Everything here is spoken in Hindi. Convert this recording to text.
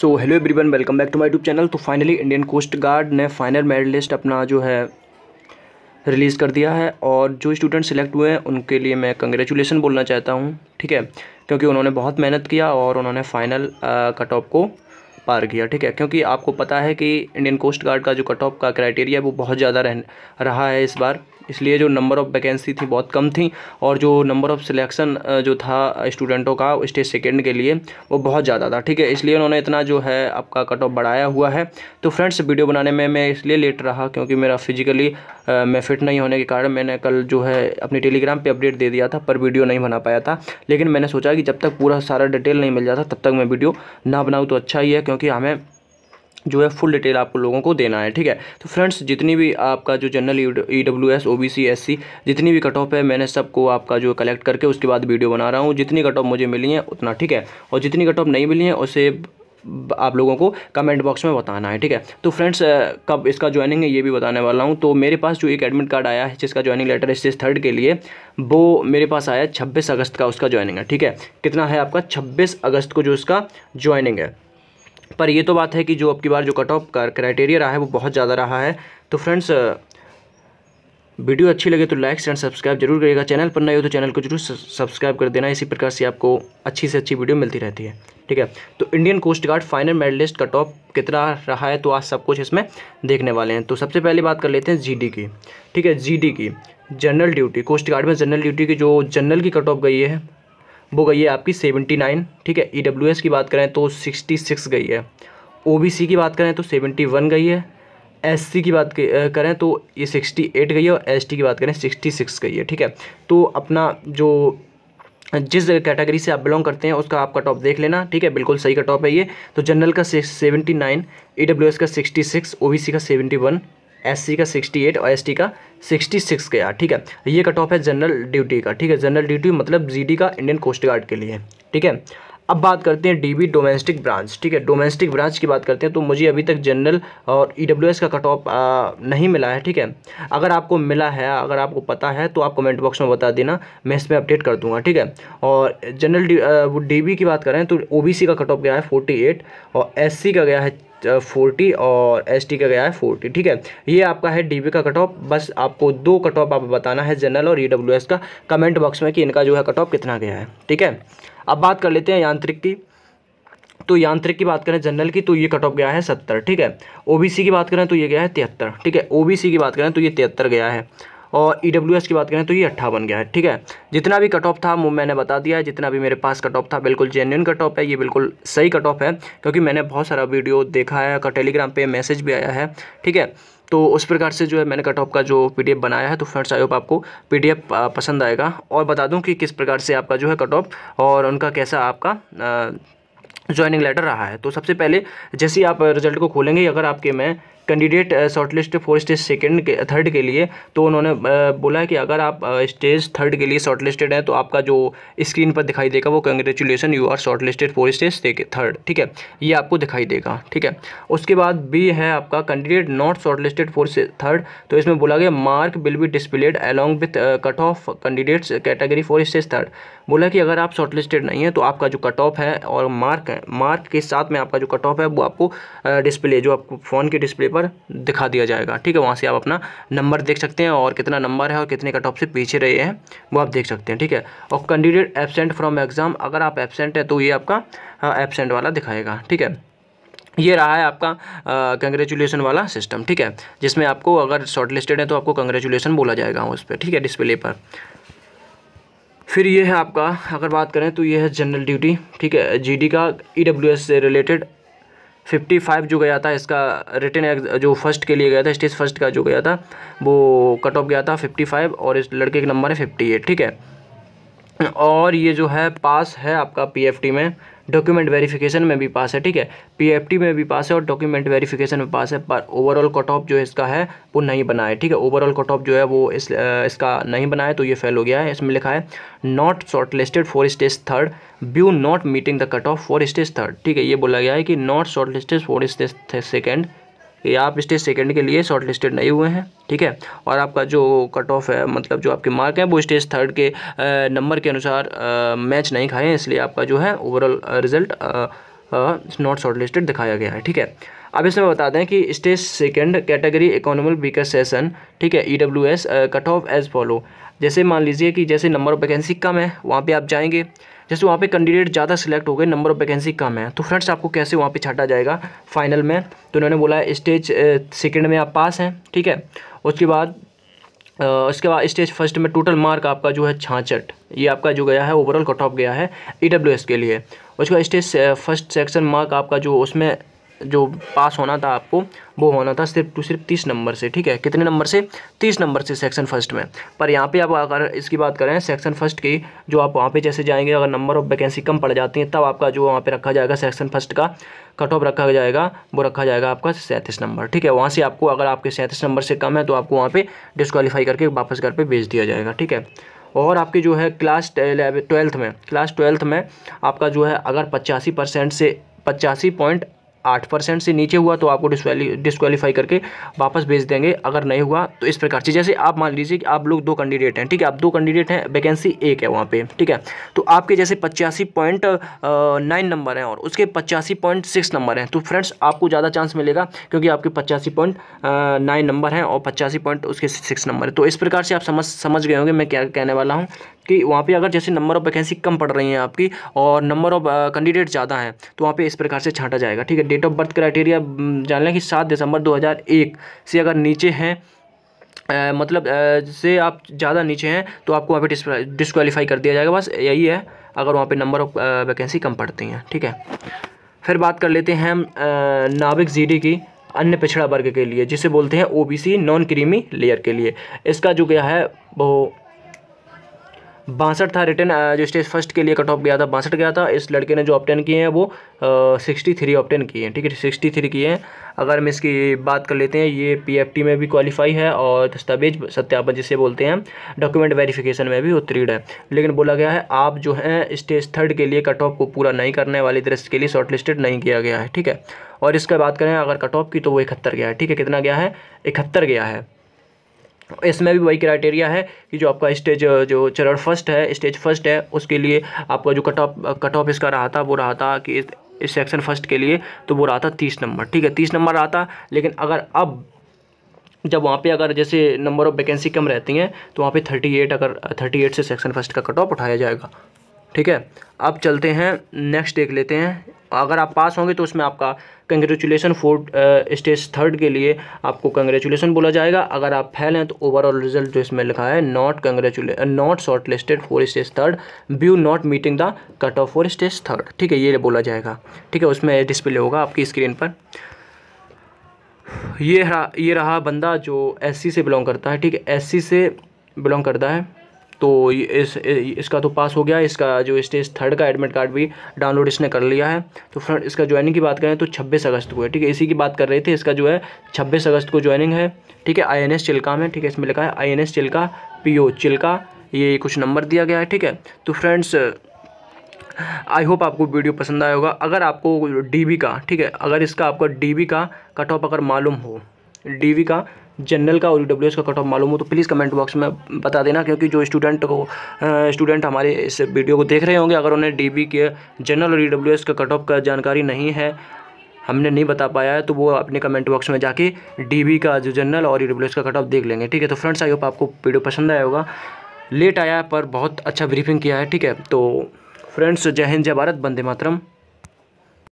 so hello everyone welcome back to my tube channel तो फाइनली इंडियन कोस्ट गार्ड ने फाइनल मेडलिस्ट अपना जो है रिलीज़ कर दिया है और जो स्टूडेंट सिलेक्ट हुए हैं उनके लिए मैं कंग्रेचुलेसन बोलना चाहता हूँ ठीक है क्योंकि उन्होंने बहुत मेहनत किया और उन्होंने फाइनल कट ऑफ को पार किया ठीक है क्योंकि आपको पता है कि इंडियन कोस्ट गार्ड का जो कट ऑफ का क्राइटेरिया वो बहुत ज़्यादा रह रहा है इस बार इसलिए जो नंबर ऑफ़ वैकेंसी थी बहुत कम थी और जो नंबर ऑफ़ सिलेक्शन जो था स्टूडेंटों का स्टेज सेकेंड के लिए वो बहुत ज़्यादा था ठीक है इसलिए उन्होंने इतना जो है आपका कट ऑफ बढ़ाया हुआ है तो फ्रेंड्स वीडियो बनाने में मैं इसलिए लेट रहा क्योंकि मेरा फिजिकली मैं फिट नहीं होने के कारण मैंने कल जो है अपने टेलीग्राम पर अपडेट दे दिया था पर वीडियो नहीं बना पाया था लेकिन मैंने सोचा कि जब तक पूरा सारा डिटेल नहीं मिल जाता तब तक मैं वीडियो ना बनाऊँ तो अच्छा ही है क्योंकि हमें जो है फुल डिटेल आपको लोगों को देना है ठीक है तो फ्रेंड्स जितनी भी आपका जो general E W S O B C S C जितनी भी कट ऑफ है मैंने सबको आपका जो कलेक्ट करके उसके बाद वीडियो बना रहा हूँ जितनी कट ऑफ मुझे मिली है उतना ठीक है और जितनी कट ऑफ नहीं मिली है उसे आप लोगों को कमेंट बॉक्स में बताना है ठीक है तो फ्रेंड्स कब इसका ज्वाइनिंग है ये भी बताने वाला हूँ तो मेरे पास जो एक एडमिट कार्ड आया है जिसका ज्वाइनिंग लेटर है थर्ड के लिए वो मेरे पास आया छब्बीस अगस्त का उसका ज्वाइनिंग है ठीक है कितना है आपका छब्बीस अगस्त को जो उसका ज्वाइनिंग है पर ये तो बात है कि जो अब की बार जो कट ऑफ का क्राइटेरिया रहा है वो बहुत ज़्यादा रहा है तो फ्रेंड्स वीडियो अच्छी लगे तो लाइक एंड सब्सक्राइब जरूर करिएगा चैनल पर नए हो तो चैनल को जरूर सब्सक्राइब कर देना इसी प्रकार से आपको अच्छी से अच्छी वीडियो मिलती रहती है ठीक है तो Indian coast guard final merit list का टॉप कितना रहा है तो आज सब कुछ इसमें देखने वाले हैं तो सबसे पहले बात कर लेते हैं जी की ठीक है जी की जनरल ड्यूटी कोस्ट गार्ड में जनरल ड्यूटी की जो जनरल की कट ऑफ गई है वो गई है आपकी सेवेंटी नाइन ठीक है ई डब्ल्यू एस की बात करें तो सिक्सटी सिक्स गई है ओ बी सी की बात करें तो सेवेंटी वन गई है एस सी की बात करें तो ये सिक्सटी एट गई है और एस टी की बात करें सिक्सटी सिक्स गई है ठीक है तो अपना जो जिस कैटेगरी से आप बिलोंग करते हैं उसका आपका टॉप देख लेना ठीक है बिल्कुल सही का टॉप है ये तो जनरल का seventy nine E W S का sixty six O B C का सेवेंटी वन एससी का 68 और एसटी का 66 गया ठीक है ये कट ऑफ है जनरल ड्यूटी का ठीक है जनरल ड्यूटी मतलब जीडी का इंडियन कोस्ट गार्ड के लिए ठीक है अब बात करते हैं डीबी डोमेस्टिक ब्रांच ठीक है डोमेस्टिक ब्रांच की बात करते हैं तो मुझे अभी तक जनरल और ईडब्ल्यूएस e का कट ऑफ नहीं मिला है ठीक है अगर आपको मिला है अगर आपको पता है तो आप कमेंट बॉक्स में बता देना मैं इसमें अपडेट कर दूंगा ठीक है और जनरल डी की बात करें तो ओ का कट ऑफ गया है फोर्टी और एस का गया है फोर्टी और एस का गया है फोर्टी ठीक है ये आपका है डी का कट ऑफ बस आपको दो कट ऑफ आप बताना है जनरल और ई e का कमेंट बॉक्स में कि इनका जो है कट ऑफ कितना गया है ठीक है अब बात कर लेते हैं यांत्रिक की तो यांत्रिक की बात करें जनरल की तो ये कट ऑफ गया है सत्तर ठीक है ओबीसी की बात करें तो ये गया है तिहत्तर ठीक है ओबीसी की बात करें तो ये तिहत्तर गया है और ई e की बात करें तो ये अट्ठावन गया है ठीक है जितना भी कट ऑफ था मैंने बता दिया है जितना भी मेरे पास कट ऑफ था बिल्कुल जेन्यून कट ऑफ है ये बिल्कुल सही कट ऑफ है क्योंकि मैंने बहुत सारा वीडियो देखा है और टेलीग्राम पर मैसेज भी आया है ठीक है तो उस प्रकार से जो है मैंने कट ऑफ का जो पीडीएफ बनाया है तो फ्रेंड्स आई होप आपको पीडीएफ पसंद आएगा और बता दूं कि किस प्रकार से आपका जो है कट ऑफ और उनका कैसा आपका ज्वाइनिंग लेटर रहा है तो सबसे पहले जैसे आप रिजल्ट को खोलेंगे अगर आपके में candidate shortlist for stage second के थर्ड के लिए तो उन्होंने uh, बोला कि अगर आप स्टेज uh, थर्ड के लिए शॉर्टलिस्टेड हैं तो आपका जो स्क्रीन पर दिखाई देगा वो congratulation you are shortlisted for stage third ठीक है ये आपको दिखाई देगा ठीक है उसके बाद बी है आपका candidate not shortlisted for third तो इसमें बोला गया mark will be displayed along with cut off candidates category for stage third बोला कि अगर आप शॉर्टलिस्टेड नहीं है तो आपका जो कट ऑफ है और मार्क है मार्क के साथ में आपका जो कट ऑफ है वो आपको डिस्प्ले uh, जो आपको फ़ोन के डिस्प्ले पर दिखा दिया जाएगा ठीक है वहाँ से आप अपना नंबर देख सकते हैं और कितना नंबर है और कितने कट ऑफ से पीछे रहे हैं वो आप देख सकते हैं ठीक है और कैंडिडेट एबसेंट फ्रॉम एग्ज़ाम अगर आप एबसेंट हैं तो ये आपका एबसेंट हाँ, वाला दिखाएगा ठीक है ये रहा है आपका कंग्रेचुलेसन वाला सिस्टम ठीक है जिसमें आपको अगर शॉर्ट लिस्टेड है तो आपको कंग्रेचुलेसन बोला जाएगा उस पर ठीक है डिस्प्ले पर फिर ये है आपका अगर बात करें तो ये है जनरल ड्यूटी ठीक है जीडी का ईडब्ल्यूएस e से रिलेटेड फिफ्टी फाइव जो गया था इसका रिटर्न जो फर्स्ट के लिए गया था स्टेज फर्स्ट का जो गया था वो कट ऑफ गया था फिफ्टी फाइव और इस लड़के का नंबर है फिफ्टी एट ठीक है और ये जो है पास है आपका पीएफटी में डॉक्यूमेंट वेरिफिकेशन में भी पास है ठीक है पीएफटी में भी पास है और डॉक्यूमेंट वेरिफिकेशन में पास है पर ओवरऑल कट ऑफ जो इसका है वो नहीं बना है ठीक है ओवरऑल कट ऑफ जो है वो इस इसका नहीं बना है तो ये फेल हो गया है इसमें लिखा है not shortlisted for stage third view not meeting the cut off for stage third ठीक है ये बोला गया है कि not shortlisted for stage second कि आप स्टेज सेकेंड के लिए शॉर्ट लिस्टेड नहीं हुए हैं ठीक है और आपका जो कट ऑफ है मतलब जो आपके मार्क हैं वो स्टेज थर्ड के नंबर के अनुसार मैच नहीं खाए हैं इसलिए आपका जो है overall result not shortlisted दिखाया गया है ठीक है अब इसमें बता दें कि stage second category economic weaker section ठीक है E W S cut off as follow जैसे मान लीजिए कि जैसे नंबर ऑफ वैकेंसी कम है वहाँ पे आप जाएंगे जैसे वहाँ पे कैंडिडेट ज़्यादा सिलेक्ट हो गए नंबर ऑफ वैकेंसी कम है तो फ्रेंड्स आपको कैसे वहाँ पे छाटा जाएगा फाइनल में तो उन्होंने बोला स्टेज सेकेंड में आप पास हैं ठीक है उसके बाद उसके बाद स्टेज फर्स्ट में टोटल मार्क आपका जो है छाछठ ये आपका जो गया है ओवरऑल कट ऑफ गया है ई e के लिए उसके बाद स्टेज फर्स्ट सेक्शन मार्क आपका जो उसमें जो पास होना था आपको वो होना था सिर्फ टू सिर्फ तीस नंबर से ठीक है कितने नंबर से तीस नंबर से सेक्शन फर्स्ट में पर यहाँ पे आप अगर इसकी बात करें सेक्शन फर्स्ट की जो आप वहाँ पे जैसे जाएंगे अगर नंबर ऑफ वैकेंसी कम पड़ जाती है तब आपका जो वहाँ पे रखा जाएगा सेक्शन फर्स्ट का कट ऑफ रखा जाएगा वो रखा जाएगा आपका सैंतीस नंबर ठीक है वहाँ से आपको अगर आपके सैंतीस नंबर से कम है तो आपको वहाँ पर डिस्कवालीफाई करके वापस घर पर भेज दिया जाएगा ठीक है और आपके जो है क्लास ट्वेल्थ में क्लास ट्वेल्थ में आपका जो है अगर पचासी परसेंट से पचासी पॉइंट आठ परसेंट से नीचे हुआ तो आपको डिस्कवालीफाई करके वापस भेज देंगे अगर नहीं हुआ तो इस प्रकार से जैसे आप मान लीजिए कि आप लोग दो कैंडिडेट हैं ठीक है आप दो कैंडिडेट हैं वैकेंसी एक है वहाँ पे ठीक है तो आपके जैसे पचासी पॉइंट नाइन नंबर हैं और उसके पचासी पॉइंट सिक्स नंबर हैं तो फ्रेंड्स आपको ज़्यादा चांस मिलेगा क्योंकि आपके पचासी पॉइंट नाइन नंबर हैं और पचासी पॉइंट उसके सिक्स नंबर है तो इस प्रकार से आप समझ समझ गए होंगे मैं क्या कहने वाला हूँ कि वहाँ पे अगर जैसे नंबर ऑफ़ वैकेंसी कम पड़ रही हैं आपकी और नंबर ऑफ़ कैंडिडेट ज़्यादा हैं तो वहाँ पे इस प्रकार से छांटा जाएगा ठीक है डेट ऑफ बर्थ क्राइटेरिया जान लें कि सात दिसंबर 2001 से अगर नीचे हैं मतलब से आप ज़्यादा नीचे हैं तो आपको वहाँ पर डिसक्वालीफाई कर दिया जाएगा बस यही है अगर वहाँ पर नंबर ऑफ वैकेंसी कम पड़ती हैं ठीक है फिर बात कर लेते हैं हम नाविक जी की अन्य पिछड़ा वर्ग के लिए जिसे बोलते हैं ओबीसी नॉन क्रीमी लेयर के लिए इसका जो गया है वो बासठ था रिटर्न जो स्टेज फर्स्ट के लिए कट ऑफ गया था बासठ गया था इस लड़के ने जो ऑप्टेन किए हैं वो सिक्सटी थ्री ऑप्टेन किए हैं ठीक है सिक्सटी थ्री किए हैं अगर हम इसकी बात कर लेते हैं ये पीएफटी में भी क्वालिफाई है और दस्तावेज सत्यापन जिसे बोलते हैं डॉक्यूमेंट वेरिफिकेशन में भी उत्तीर्ण है लेकिन बोला गया है आप जो है स्टेज थर्ड के लिए कट ऑफ को पूरा नहीं करने वाली दृश्य के लिए शॉर्टलिस्टेड नहीं किया गया है ठीक है और इसका बात करें अगर कट ऑफ की तो वो इकहत्तर गया है ठीक है कितना गया है इकहत्तर गया है इसमें भी वही क्राइटेरिया है कि जो आपका स्टेज जो चरण फर्स्ट है स्टेज फर्स्ट है उसके लिए आपका जो कट ऑफ कट ऑफ इसका रहा था वो रहा था कि इस, सेक्शन फर्स्ट के लिए तो वो रहा था तीस नंबर ठीक है तीस नंबर रहा था लेकिन अगर अब जब वहाँ पे अगर जैसे नंबर ऑफ़ वैकेंसी कम रहती हैं तो वहाँ पे थर्टी एट अगर थर्टी एट से सेक्शन फर्स्ट का कट ऑफ उठाया जाएगा ठीक है अब चलते हैं नेक्स्ट देख लेते हैं अगर आप पास होंगे तो उसमें आपका कंग्रेचुलेसन फोर्थ स्टेज थर्ड के लिए आपको कंग्रेचुलेसन बोला जाएगा अगर आप फेल हैं तो ओवरऑल रिजल्ट जो इसमें लिखा है not congratulate not shortlisted for stage third view not meeting the cut off for stage third ठीक है ये बोला जाएगा ठीक है उसमें डिस्प्ले होगा आपकी स्क्रीन पर ये रहा ये रहा बंदा जो एस से बिलोंग करता है ठीक है एस से बिलोंग करता है तो इस इसका तो पास हो गया इसका जो स्टेज थर्ड का एडमिट कार्ड भी डाउनलोड इसने कर लिया है तो फ्रेंड इसका ज्वाइनिंग की बात करें तो छब्बीस अगस्त को है ठीक है इसी की बात कर रहे थे इसका जो है छब्बीस अगस्त को ज्वाइनिंग है ठीक है आई एन एस चिल्का में ठीक है इसमें लिखा है I N S Chilka P O Chilka ये कुछ नंबर दिया गया है ठीक है तो फ्रेंड्स आई होप आपको वीडियो पसंद आया होगा अगर आपको डीबी का ठीक है अगर इसका आपका डीबी का कट ऑफ अगर मालूम हो डी का जनरल का और डब्ल्यू का कट ऑफ मालूम हो तो प्लीज़ कमेंट बॉक्स में बता देना क्योंकि जो स्टूडेंट को स्टूडेंट हमारे इस वीडियो को देख रहे होंगे अगर उन्हें डी के जनरल और ई का कट ऑफ का जानकारी नहीं है हमने नहीं बता पाया है तो वो अपने कमेंट बॉक्स में जाके डी का जो जनरल और ई का कट ऑफ देख लेंगे ठीक है तो फ्रेंड्स आई होप आपको वीडियो पसंद आया होगा लेट आया पर बहुत अच्छा ब्रीफिंग किया है ठीक है तो फ्रेंड्स जय हिंद जय भारत बंदे मातरम